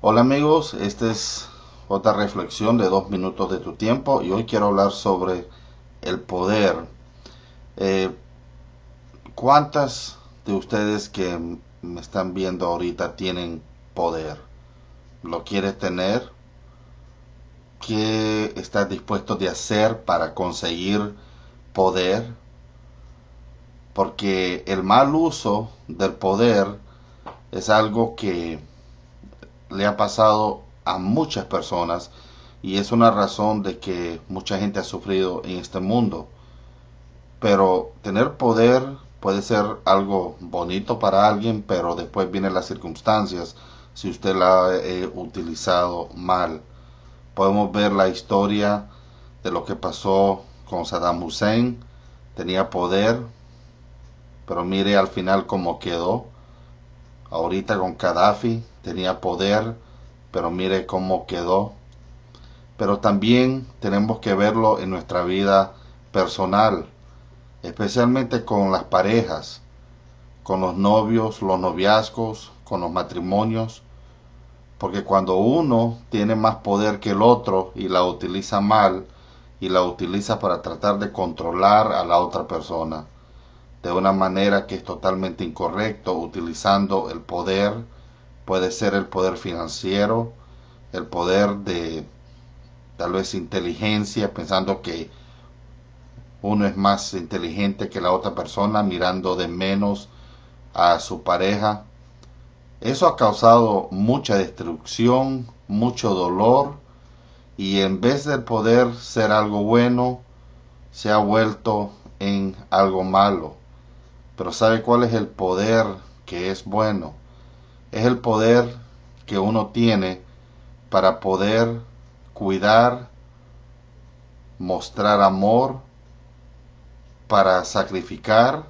Hola amigos, esta es otra reflexión de dos minutos de tu tiempo y hoy quiero hablar sobre el poder. Eh, ¿Cuántas de ustedes que me están viendo ahorita tienen poder? ¿Lo quieres tener? ¿Qué estás dispuesto de hacer para conseguir poder? Porque el mal uso del poder es algo que le ha pasado a muchas personas y es una razón de que mucha gente ha sufrido en este mundo. Pero tener poder puede ser algo bonito para alguien, pero después vienen las circunstancias si usted la ha eh, utilizado mal. Podemos ver la historia de lo que pasó con Saddam Hussein. Tenía poder, pero mire al final cómo quedó ahorita con Gaddafi, tenía poder, pero mire cómo quedó. Pero también tenemos que verlo en nuestra vida personal, especialmente con las parejas, con los novios, los noviazgos, con los matrimonios, porque cuando uno tiene más poder que el otro y la utiliza mal, y la utiliza para tratar de controlar a la otra persona, de una manera que es totalmente incorrecto, utilizando el poder, puede ser el poder financiero, el poder de tal vez inteligencia, pensando que uno es más inteligente que la otra persona, mirando de menos a su pareja. Eso ha causado mucha destrucción, mucho dolor, y en vez del poder ser algo bueno, se ha vuelto en algo malo. Pero ¿sabe cuál es el poder que es bueno? Es el poder que uno tiene para poder cuidar, mostrar amor, para sacrificar,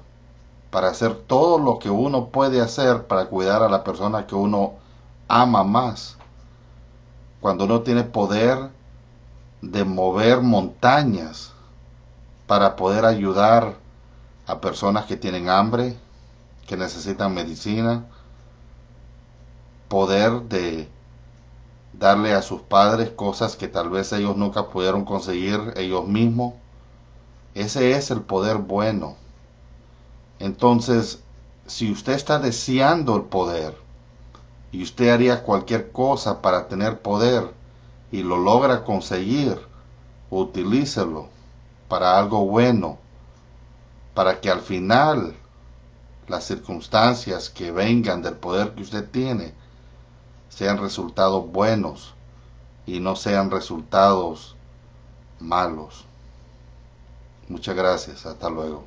para hacer todo lo que uno puede hacer para cuidar a la persona que uno ama más. Cuando uno tiene poder de mover montañas para poder ayudar a personas que tienen hambre, que necesitan medicina, poder de darle a sus padres cosas que tal vez ellos nunca pudieron conseguir ellos mismos. Ese es el poder bueno. Entonces, si usted está deseando el poder y usted haría cualquier cosa para tener poder y lo logra conseguir, utilícelo para algo bueno para que al final las circunstancias que vengan del poder que usted tiene sean resultados buenos y no sean resultados malos. Muchas gracias, hasta luego.